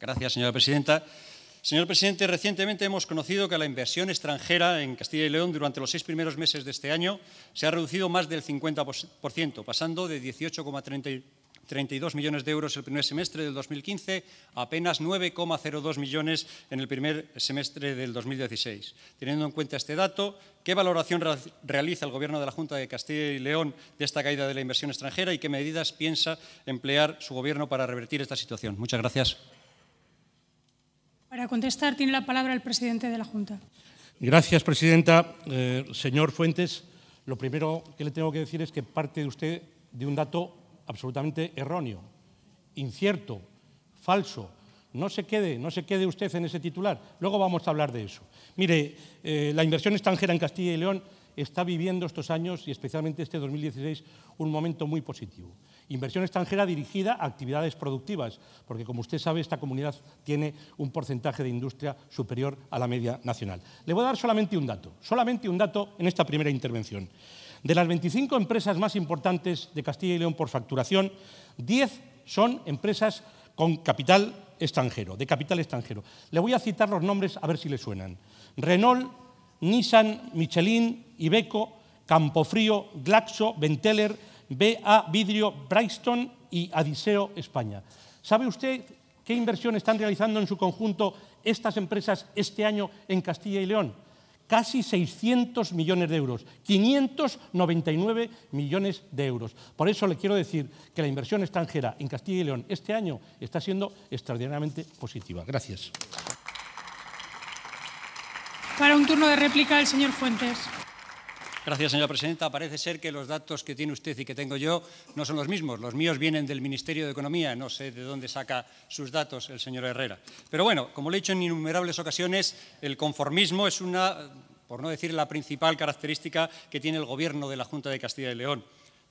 Gracias, señora presidenta. Señor presidente, recientemente hemos conocido que la inversión extranjera en Castilla y León durante los seis primeros meses de este año se ha reducido más del 50%, pasando de 18,32 millones de euros el primer semestre del 2015 a apenas 9,02 millones en el primer semestre del 2016. Teniendo en cuenta este dato, ¿qué valoración realiza el Gobierno de la Junta de Castilla y León de esta caída de la inversión extranjera y qué medidas piensa emplear su Gobierno para revertir esta situación? Muchas gracias. Para contestar tiene la palabra el presidente de la Junta. Gracias, presidenta. Eh, señor Fuentes, lo primero que le tengo que decir es que parte de usted de un dato absolutamente erróneo, incierto, falso. No se quede, no se quede usted en ese titular. Luego vamos a hablar de eso. Mire, eh, la inversión extranjera en Castilla y León está viviendo estos años y especialmente este 2016 un momento muy positivo. Inversión extranjera dirigida a actividades productivas, porque como usted sabe, esta comunidad tiene un porcentaje de industria superior a la media nacional. Le voy a dar solamente un dato, solamente un dato en esta primera intervención. De las 25 empresas más importantes de Castilla y León por facturación, 10 son empresas con capital extranjero, de capital extranjero. Le voy a citar los nombres a ver si le suenan. Renault, Nissan, Michelin, Ibeco, Campofrío, Glaxo, Venteler, BA Vidrio Bryston y Adiseo España. ¿Sabe usted qué inversión están realizando en su conjunto estas empresas este año en Castilla y León? Casi 600 millones de euros, 599 millones de euros. Por eso le quiero decir que la inversión extranjera en Castilla y León este año está siendo extraordinariamente positiva. Gracias. Para un turno de réplica, el señor Fuentes. Gracias, señora presidenta. Parece ser que los datos que tiene usted y que tengo yo no son los mismos. Los míos vienen del Ministerio de Economía. No sé de dónde saca sus datos el señor Herrera. Pero bueno, como le he dicho en innumerables ocasiones, el conformismo es una, por no decir la principal característica que tiene el gobierno de la Junta de Castilla y León.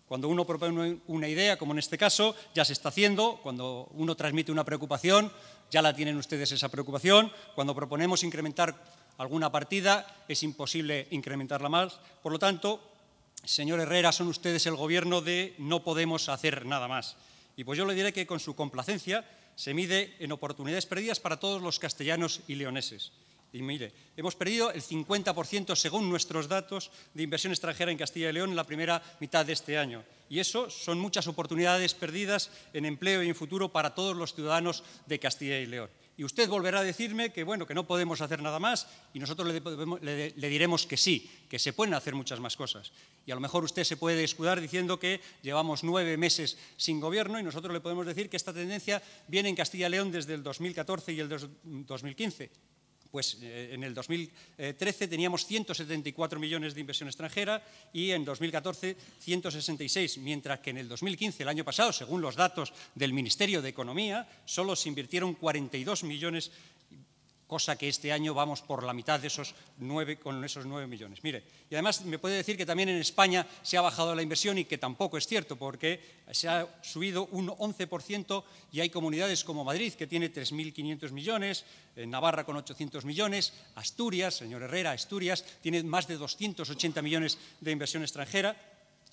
Cuando uno propone una idea, como en este caso, ya se está haciendo. Cuando uno transmite una preocupación, ya la tienen ustedes esa preocupación. Cuando proponemos incrementar alguna partida, es imposible incrementarla más. Por lo tanto, señor Herrera, son ustedes el gobierno de no podemos hacer nada más. Y pues yo le diré que con su complacencia se mide en oportunidades perdidas para todos los castellanos y leoneses. Y mire, hemos perdido el 50% según nuestros datos de inversión extranjera en Castilla y León en la primera mitad de este año. Y eso son muchas oportunidades perdidas en empleo y en futuro para todos los ciudadanos de Castilla y León y usted volverá a decirme que, bueno, que no podemos hacer nada más y nosotros le, diremos que sí, que se pueden hacer muchas más cosas. Y a lo mejor usted se puede escudar diciendo que llevamos nueve meses sin gobierno y nosotros le podemos decir que esta tendencia viene en Castilla y León desde el 2014 y el 2015 pues eh, en el 2013 teníamos 174 millones de inversión extranjera y en 2014 166, mientras que en el 2015, el año pasado, según los datos del Ministerio de Economía, solo se invirtieron 42 millones de cosa que este año vamos por la mitad de esos nueve con esos 9 millones. Mire, y además me puede decir que también en España se ha bajado la inversión y que tampoco es cierto, porque se ha subido un 11% y hay comunidades como Madrid, que tiene 3.500 millones, eh, Navarra con 800 millones, Asturias, señor Herrera, Asturias, tiene más de 280 millones de inversión extranjera,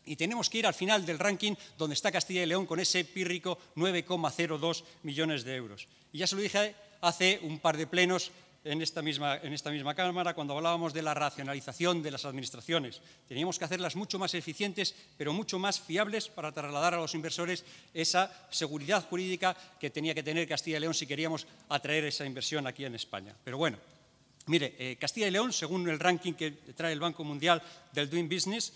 y tenemos que ir al final del ranking donde está Castilla y León con ese pírrico 9,02 millones de euros. Y ya se lo dije hace un par de plenos en esta, misma, en esta misma Cámara cuando hablábamos de la racionalización de las administraciones. Teníamos que hacerlas mucho más eficientes, pero mucho más fiables para trasladar a los inversores esa seguridad jurídica que tenía que tener Castilla y León si queríamos atraer esa inversión aquí en España. Pero bueno, mire, eh, Castilla y León, según el ranking que trae el Banco Mundial del Doing Business,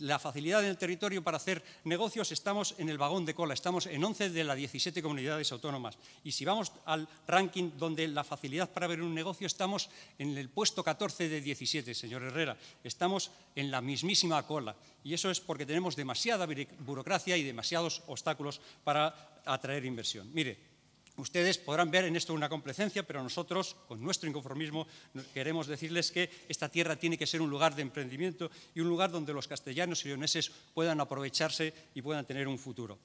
la facilidad del territorio para hacer negocios, estamos en el vagón de cola, estamos en 11 de las 17 comunidades autónomas. Y si vamos al ranking donde la facilidad para ver un negocio, estamos en el puesto 14 de 17, señor Herrera. Estamos en la mismísima cola. Y eso es porque tenemos demasiada burocracia y demasiados obstáculos para atraer inversión. Mire, Ustedes podrán ver en esto una complacencia, pero nosotros, con nuestro inconformismo, queremos decirles que esta tierra tiene que ser un lugar de emprendimiento y un lugar donde los castellanos y leoneses puedan aprovecharse y puedan tener un futuro.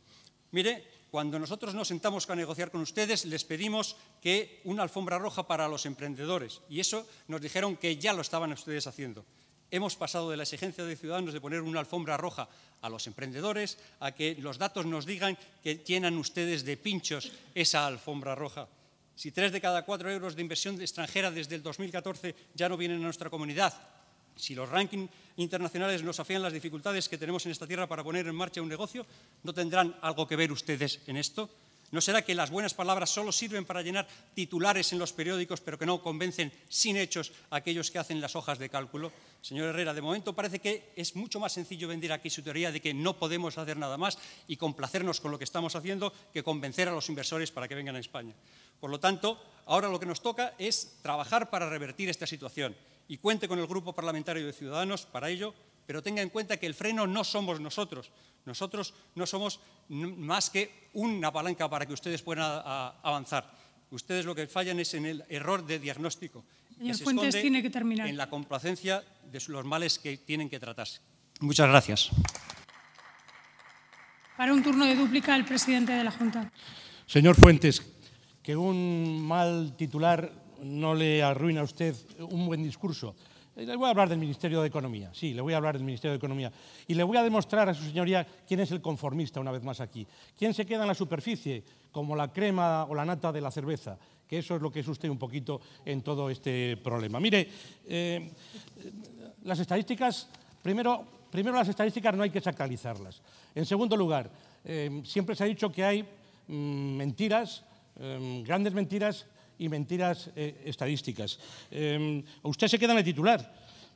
Mire, cuando nosotros nos sentamos a negociar con ustedes, les pedimos que una alfombra roja para los emprendedores, y eso nos dijeron que ya lo estaban ustedes haciendo. Hemos pasado de la exigencia de ciudadanos de poner una alfombra roja a los emprendedores a que los datos nos digan que tienen ustedes de pinchos esa alfombra roja. Si tres de cada cuatro euros de inversión extranjera desde el 2014 ya no vienen a nuestra comunidad, si los rankings internacionales nos afían las dificultades que tenemos en esta tierra para poner en marcha un negocio, ¿no tendrán algo que ver ustedes en esto? ¿No será que las buenas palabras solo sirven para llenar titulares en los periódicos, pero que no convencen sin hechos a aquellos que hacen las hojas de cálculo? Señor Herrera, de momento parece que es mucho más sencillo vender aquí su teoría de que no podemos hacer nada más y complacernos con lo que estamos haciendo que convencer a los inversores para que vengan a España. Por lo tanto, ahora lo que nos toca es trabajar para revertir esta situación y cuente con el Grupo Parlamentario de Ciudadanos para ello pero tenga en cuenta que el freno no somos nosotros. Nosotros no somos más que una palanca para que ustedes puedan avanzar. Ustedes lo que fallan es en el error de diagnóstico. Señor Fuentes, tiene que terminar. En la complacencia de los males que tienen que tratarse. Muchas gracias. Para un turno de dúplica, el presidente de la Junta. Señor Fuentes, que un mal titular no le arruina a usted un buen discurso. Eh, le voy a hablar del Ministerio de Economía, sí, le voy a hablar del Ministerio de Economía. Y le voy a demostrar a su señoría quién es el conformista una vez más aquí. ¿Quién se queda en la superficie como la crema o la nata de la cerveza? Que eso es lo que es un poquito en todo este problema. Mire, eh, las estadísticas, primero, las estadísticas no hay que sacralizarlas. En segundo lugar, eh, siempre se ha dicho que hay mm, mentiras, grandes mentiras y mentiras eh, estadísticas. Em, usted se queda en el titular,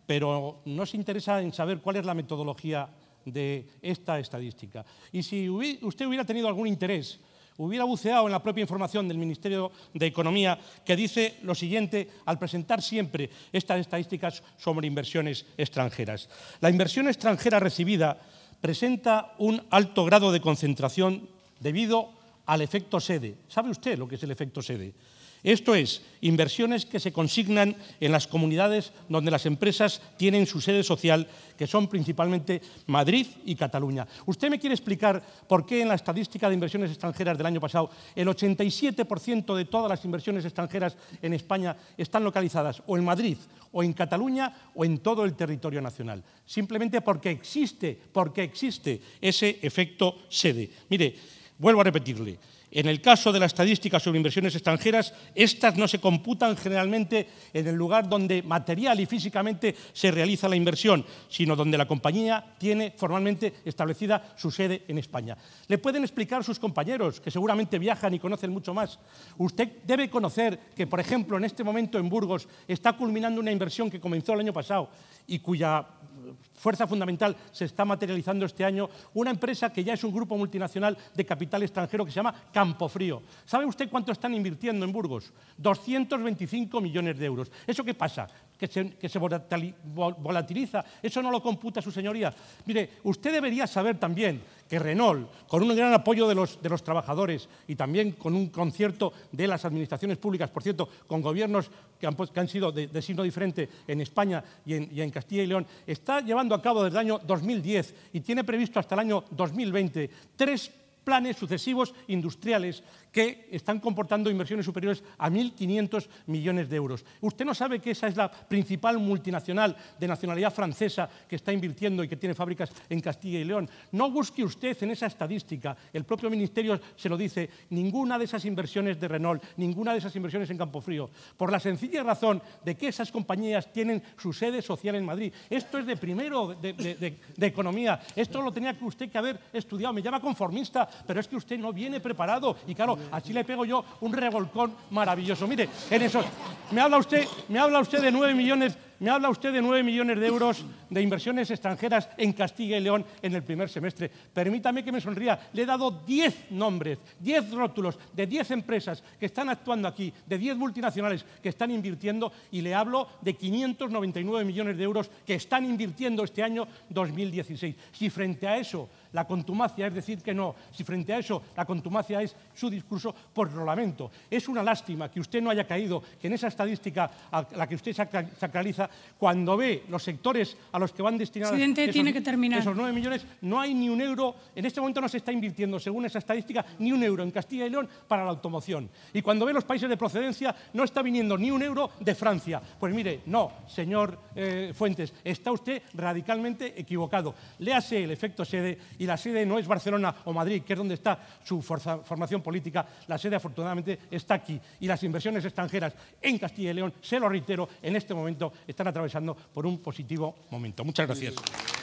pero no se interesa en saber cuál es la metodología de esta estadística. Y si usted hubiera tenido algún interés, hubiera buceado en la propia información del Ministerio de Economía que dice lo siguiente al presentar siempre estas estadísticas sobre inversiones extranjeras. La inversión extranjera recibida presenta un alto grado de concentración debido al efecto sede. ¿Sabe usted lo que es el efecto sede? Esto es, inversiones que se consignan en las comunidades donde las empresas tienen su sede social, que son principalmente Madrid y Cataluña. ¿Usted me quiere explicar por qué en la estadística de inversiones extranjeras del año pasado el 87% de todas las inversiones extranjeras en España están localizadas o en Madrid, o en Cataluña, o en todo el territorio nacional? Simplemente porque existe, porque existe ese efecto sede. Mire, vuelvo a repetirle. En el caso de las estadísticas sobre inversiones extranjeras, estas no se computan generalmente en el lugar donde material y físicamente se realiza la inversión, sino donde la compañía tiene formalmente establecida su sede en España. Le pueden explicar sus compañeros, que seguramente viajan y conocen mucho más. Usted debe conocer que, por ejemplo, en este momento en Burgos está culminando una inversión que comenzó el año pasado y cuya fuerza fundamental se está materializando este año una empresa que ya es un grupo multinacional de capital extranjero que se llama Campofrío. ¿Sabe usted cuánto están invirtiendo en Burgos? 225 millones de euros. ¿Eso qué pasa? que se, volatiliza. Eso no lo computa su señoría. Mire, usted debería saber también que Renault, con un gran apoyo de los, de los trabajadores y también con un concierto de las administraciones públicas, por cierto, con gobiernos que han, han sido de, de, signo diferente en España y en, y en, Castilla y León, está llevando a cabo desde el año 2010 y tiene previsto hasta el año 2020 tres planes sucesivos industriales que están comportando inversiones superiores a 1.500 millones de euros. Usted no sabe que esa es la principal multinacional de nacionalidad francesa que está invirtiendo y que tiene fábricas en Castilla y León. No busque usted en esa estadística, el propio Ministerio se lo dice, ninguna de esas inversiones de Renault, ninguna de esas inversiones en Campofrío, por la sencilla razón de que esas compañías tienen su sede social en Madrid. Esto es de primero de, economía, esto lo tenía usted que haber estudiado, me llama conformista pero es que usted no viene preparado. Y claro, así le pego yo un revolcón maravilloso. Mire, en eso, me habla usted, me habla usted de nueve millones me habla usted de 9 millones de euros de inversiones extranjeras en Castilla y León en el primer semestre. Permítame que me sonría. Le he dado 10 nombres, 10 rótulos de 10 empresas que están actuando aquí, de 10 multinacionales que están invirtiendo y le hablo de 599 millones de euros que están invirtiendo este año 2016. Si frente a eso la contumacia es decir que no, si frente a eso la contumacia es su discurso, por pues lo lamento. Es una lástima que usted no haya caído, que en esa estadística a la que usted sacraliza cuando ve los sectores a los que van destinados esos, 9 millones, no hay ni un euro, en este momento no se está invirtiendo, según esa estadística, ni un euro en Castilla y León para la automoción. Y cuando ve los países de procedencia, no está viniendo ni un euro de Francia. Pues mire, no, señor eh, Fuentes, está usted radicalmente equivocado. Léase el efecto sede, y la sede no es Barcelona o Madrid, que es donde está su formación política, la sede afortunadamente está aquí. Y las inversiones extranjeras en Castilla y León, se lo reitero, en este momento están atravesando por un positivo momento. Muchas gracias.